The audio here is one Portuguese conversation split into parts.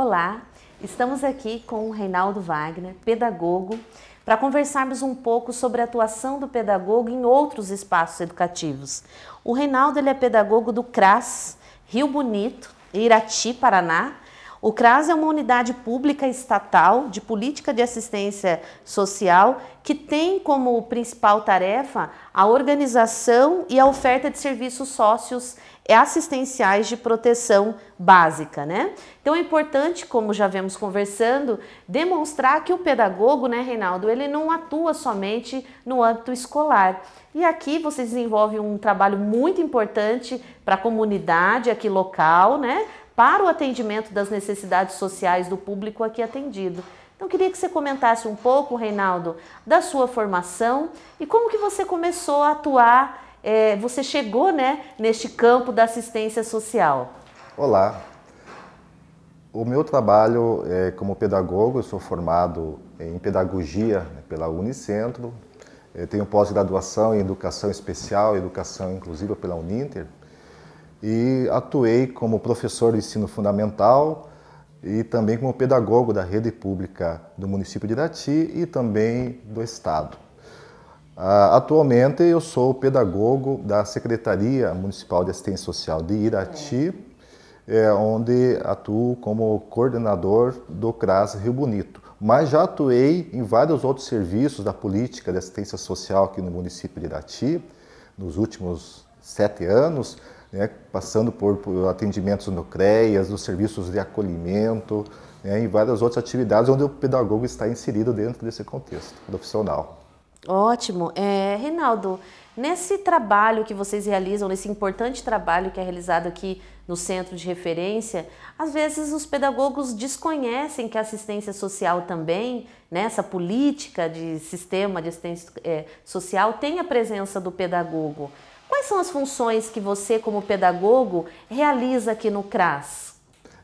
Olá, estamos aqui com o Reinaldo Wagner, pedagogo, para conversarmos um pouco sobre a atuação do pedagogo em outros espaços educativos. O Reinaldo ele é pedagogo do CRAS, Rio Bonito, Irati, Paraná. O CRAS é uma unidade pública estatal de política de assistência social que tem como principal tarefa a organização e a oferta de serviços sócios é assistenciais de proteção básica, né? Então é importante, como já vemos conversando, demonstrar que o pedagogo, né, Reinaldo, ele não atua somente no âmbito escolar. E aqui você desenvolve um trabalho muito importante para a comunidade aqui local, né? Para o atendimento das necessidades sociais do público aqui atendido. Então queria que você comentasse um pouco, Reinaldo, da sua formação e como que você começou a atuar é, você chegou né, neste campo da assistência social. Olá. O meu trabalho é como pedagogo, eu sou formado em pedagogia né, pela Unicentro, eu é, tenho pós-graduação em educação especial, educação inclusiva pela Uninter, e atuei como professor de ensino fundamental e também como pedagogo da rede pública do município de Irati e também do estado. Ah, atualmente eu sou pedagogo da Secretaria Municipal de Assistência Social de Irati, é, onde atuo como coordenador do CRAS Rio Bonito. Mas já atuei em vários outros serviços da política de assistência social aqui no município de Irati, nos últimos sete anos, né, passando por, por, atendimentos no CREAS, nos serviços de acolhimento, né, em várias outras atividades onde o pedagogo está inserido dentro desse contexto profissional. Ótimo. É, Reinaldo, nesse trabalho que vocês realizam, nesse importante trabalho que é realizado aqui no centro de referência, às vezes os pedagogos desconhecem que a assistência social também, né, política de sistema de assistência é, social, tem a presença do pedagogo. Quais são as funções que você, como pedagogo, realiza aqui no CRAS?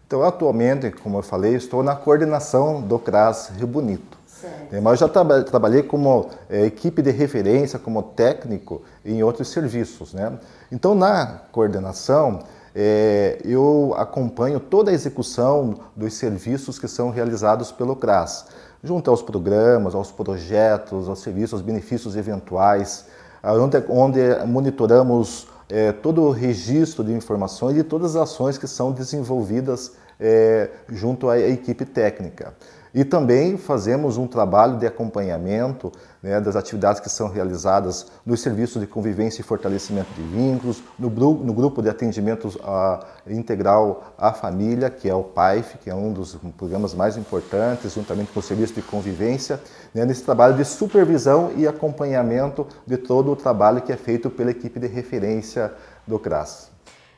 Então, atualmente, como eu falei, estou na coordenação do CRAS Rio Bonito. Certo. Né, mas já tra trabalhei como é, equipe de referência, como técnico em outros serviços. Né? Então, na coordenação, é, eu acompanho toda a execução dos serviços que são realizados pelo CRAS, junto aos programas, aos projetos, aos serviços, aos benefícios eventuais, onde, é, onde monitoramos é, todo o registro de informações e todas as ações que são desenvolvidas é, junto à equipe técnica. E também fazemos um trabalho de acompanhamento né, das atividades que são realizadas nos serviços de convivência e fortalecimento de vínculos, no, no grupo de atendimento ah, integral à família, que é o PAIF, que é um dos programas mais importantes, juntamente com o serviço de convivência, né, nesse trabalho de supervisão e acompanhamento de todo o trabalho que é feito pela equipe de referência do CRAS.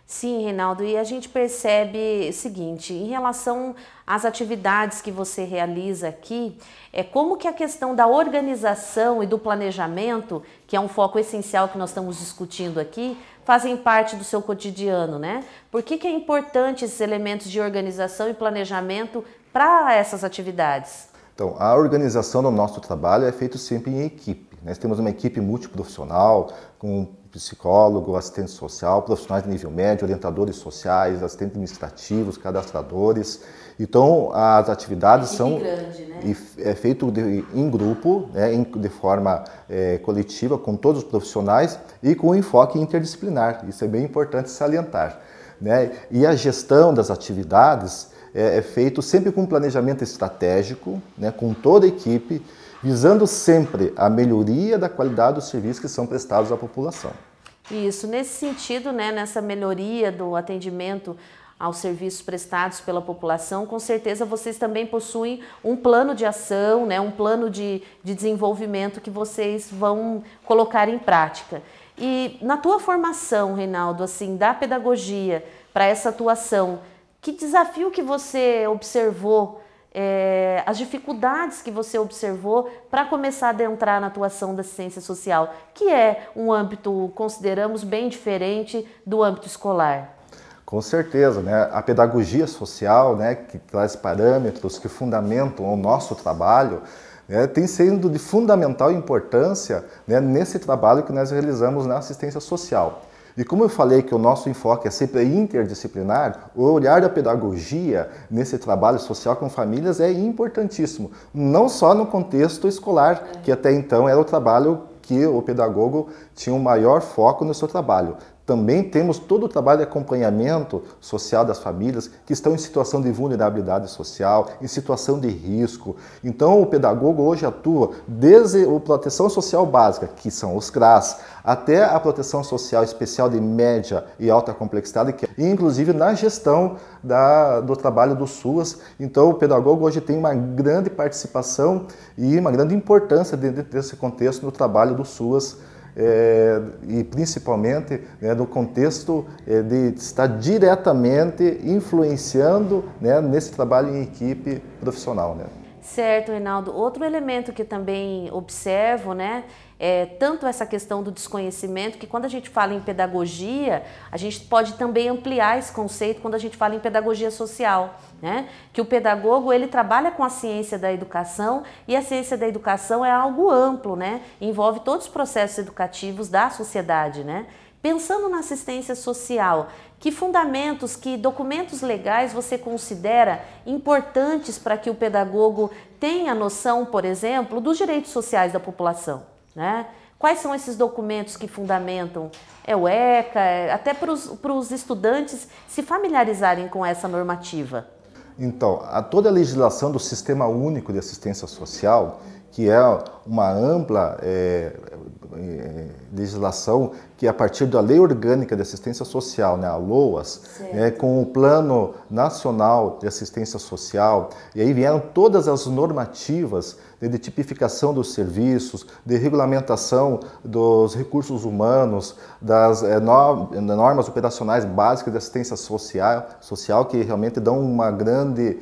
Sim, Reinaldo, e a gente percebe o seguinte, em relação às atividades que você realiza aqui, é como que a questão da organização e do planejamento, que é um foco essencial que nós estamos discutindo aqui, fazem parte do seu cotidiano, né? Por que, que é importante esses elementos de organização e planejamento para essas atividades? Então, a organização do nosso trabalho é feito sempre em equipe. Né? Nós temos uma equipe multiprofissional, com psicólogo, assistente social, profissionais de nível médio, orientadores sociais, assistentes administrativos, cadastradores. Então, as atividades são grande, né? é feito de, em grupo, né, de forma é, coletiva, com todos os profissionais e com enfoque interdisciplinar. Isso é bem importante salientar. Né? E a gestão das atividades é, é feito sempre com um planejamento estratégico, né, com toda a equipe, visando sempre a melhoria da qualidade dos serviços que são prestados à população. Isso, nesse sentido, né, nessa melhoria do atendimento aos serviços prestados pela população, com certeza vocês também possuem um plano de ação, né, um plano de, de desenvolvimento que vocês vão colocar em prática. E na tua formação, Reinaldo, assim, da pedagogia para essa atuação, que desafio que você observou é, as dificuldades que você observou para começar a adentrar na atuação da assistência social, que é um âmbito, consideramos, bem diferente do âmbito escolar. Com certeza, né? a pedagogia social, né, que traz parâmetros que fundamentam o nosso trabalho, né, tem sido de fundamental importância né, nesse trabalho que nós realizamos na assistência social. E como eu falei que o nosso enfoque é sempre interdisciplinar, o olhar da pedagogia nesse trabalho social com famílias é importantíssimo, não só no contexto escolar, que até então era o trabalho que o pedagogo tinha um maior foco no seu trabalho, também temos todo o trabalho de acompanhamento social das famílias que estão em situação de vulnerabilidade social, em situação de risco. Então, o pedagogo hoje atua desde a proteção social básica, que são os CRAS, até a proteção social especial de média e alta complexidade, que é, inclusive na gestão da, do trabalho do SUAS. Então, o pedagogo hoje tem uma grande participação e uma grande importância dentro desse contexto no trabalho do SUAS é, e principalmente né, no contexto é, de estar diretamente influenciando né, nesse trabalho em equipe profissional. Né? Certo, Reinaldo. Outro elemento que também observo, né, é, tanto essa questão do desconhecimento, que quando a gente fala em pedagogia, a gente pode também ampliar esse conceito quando a gente fala em pedagogia social, né? que o pedagogo ele trabalha com a ciência da educação e a ciência da educação é algo amplo, né? envolve todos os processos educativos da sociedade. Né? Pensando na assistência social, que fundamentos, que documentos legais você considera importantes para que o pedagogo tenha noção, por exemplo, dos direitos sociais da população? Né? Quais são esses documentos que fundamentam? É o ECA, é, até para os estudantes se familiarizarem com essa normativa. Então, a toda a legislação do Sistema Único de Assistência Social, que é uma ampla é, é, legislação que a partir da Lei Orgânica de Assistência Social, né, a LOAS, é, com o Plano Nacional de Assistência Social, e aí vieram todas as normativas de, de tipificação dos serviços, de regulamentação dos recursos humanos, das é, no, normas operacionais básicas de assistência social, social que realmente dão uma grande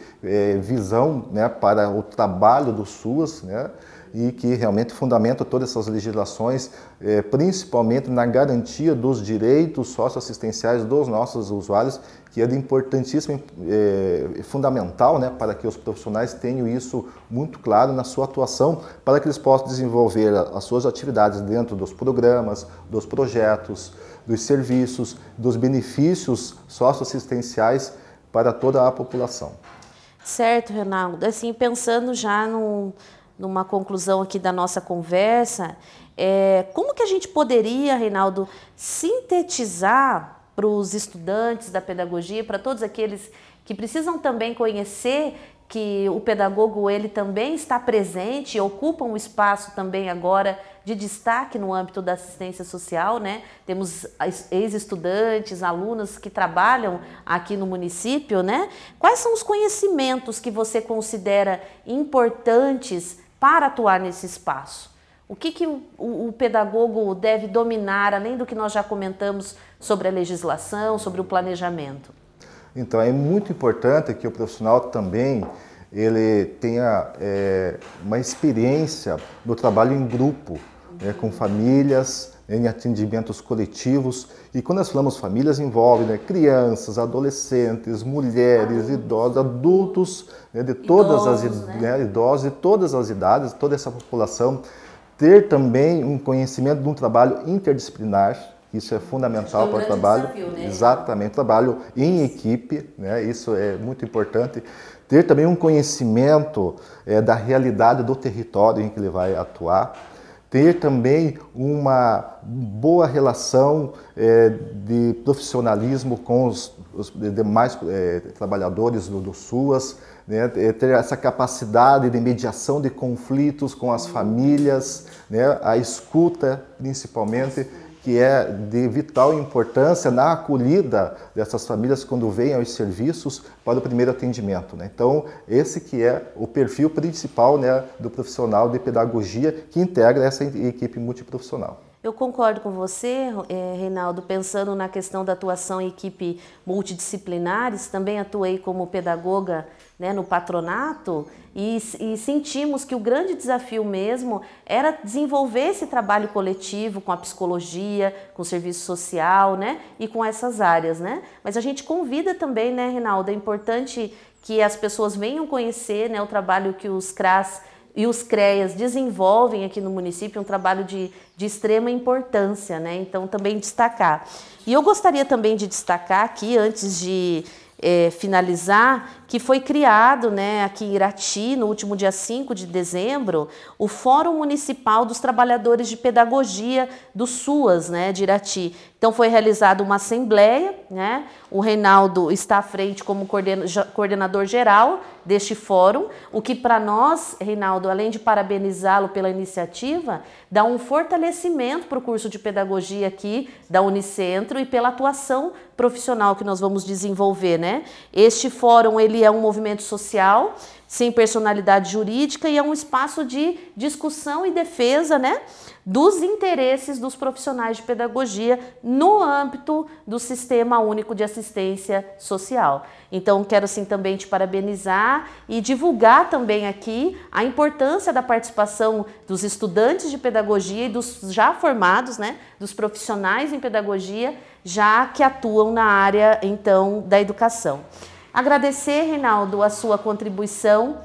visão né, para o trabalho do SUS, né? e que realmente fundamenta todas essas legislações, eh, principalmente na garantia dos direitos socioassistenciais dos nossos usuários, que é de importantíssimo, é, fundamental né, para que os profissionais tenham isso muito claro na sua atuação, para que eles possam desenvolver as suas atividades dentro dos programas, dos projetos, dos serviços, dos benefícios socioassistenciais para toda a população. Certo, Renaldo. Assim, pensando já no, numa conclusão aqui da nossa conversa, é, como que a gente poderia, Reinaldo, sintetizar para os estudantes da pedagogia, para todos aqueles que precisam também conhecer que o pedagogo ele também está presente, ocupa um espaço também agora de destaque no âmbito da assistência social, né? Temos ex-estudantes, alunos que trabalham aqui no município, né? Quais são os conhecimentos que você considera importantes para atuar nesse espaço? O que, que o, o, pedagogo deve dominar, além do que nós já comentamos sobre a legislação, sobre o planejamento? Então, é muito importante que o profissional também ele tenha é, uma experiência no trabalho em grupo, né, com famílias, em atendimentos coletivos. E quando nós falamos famílias, envolve né, crianças, adolescentes, mulheres, idosos, adultos, né, de todas idosos, as né? né? idosos, de todas as idades, toda essa população. Ter também um conhecimento de um trabalho interdisciplinar, isso é fundamental é um para o trabalho. Desafio, né? Exatamente, trabalho em equipe, né? isso é muito importante. Ter também um conhecimento é, da realidade do território em que ele vai atuar ter também uma boa relação é, de profissionalismo com os, os demais é, trabalhadores do, do SUAS, né? É, ter essa capacidade de mediação de conflitos com as famílias, né? a escuta principalmente que é de vital importância na acolhida dessas famílias quando vêm aos serviços para o primeiro atendimento. Né? Então, esse que é o perfil principal né, do profissional de pedagogia que integra essa equipe multiprofissional. Eu concordo com você, é, Reinaldo, pensando na questão da atuação em equipe multidisciplinares, também atuei como pedagoga né, no patronato e, e, sentimos que o grande desafio mesmo era desenvolver esse trabalho coletivo com a psicologia, com o serviço social né, e com essas áreas. Né? Mas a gente convida também, né, Reinaldo, é importante que as pessoas venham conhecer né, o trabalho que os CRAS e os CREAS desenvolvem aqui no município um trabalho de, de extrema importância, né? Então, também destacar. E eu gostaria também de destacar aqui, antes de é, finalizar, que foi criado né, aqui em Irati, no último dia 5 de dezembro, o Fórum Municipal dos Trabalhadores de Pedagogia do SUAS, né, de Irati, então foi realizada uma assembleia, né? O Reinaldo está à frente como coordenador geral deste fórum, o que para nós, Reinaldo, além de parabenizá-lo pela iniciativa, dá um fortalecimento para o curso de pedagogia aqui da Unicentro e pela atuação profissional que nós vamos desenvolver, né? Este fórum ele é um movimento social sem personalidade jurídica e é um espaço de discussão e defesa né, dos interesses dos profissionais de pedagogia no âmbito do Sistema Único de Assistência Social. Então, quero sim também te parabenizar e divulgar também aqui a importância da participação dos estudantes de pedagogia e dos já formados, né, dos profissionais em pedagogia, já que atuam na área então da educação. Agradecer, Reinaldo, a sua contribuição.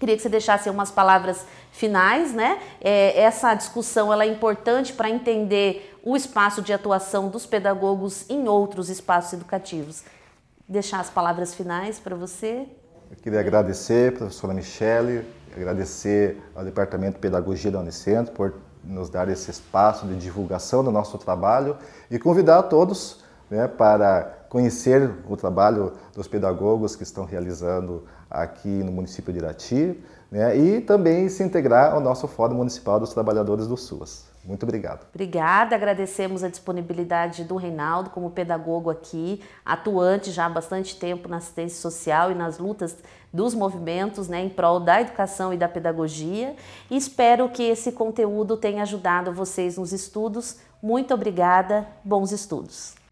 Queria que você deixasse umas palavras finais, né? É, essa discussão ela é importante para entender o espaço de atuação dos pedagogos em outros espaços educativos. Deixar as palavras finais para você. Eu queria agradecer, professora Michele, agradecer ao Departamento de Pedagogia da Unicentro por nos dar esse espaço de divulgação do nosso trabalho e convidar a todos né, para conhecer o trabalho dos pedagogos que estão realizando aqui no município de Irati né, e também se integrar ao nosso Fórum Municipal dos Trabalhadores do SUAS. Muito obrigado. Obrigada, agradecemos a disponibilidade do Reinaldo como pedagogo aqui, atuante já há bastante tempo na assistência social e nas lutas dos movimentos né, em prol da educação e da pedagogia. E espero que esse conteúdo tenha ajudado vocês nos estudos. Muito obrigada, bons estudos.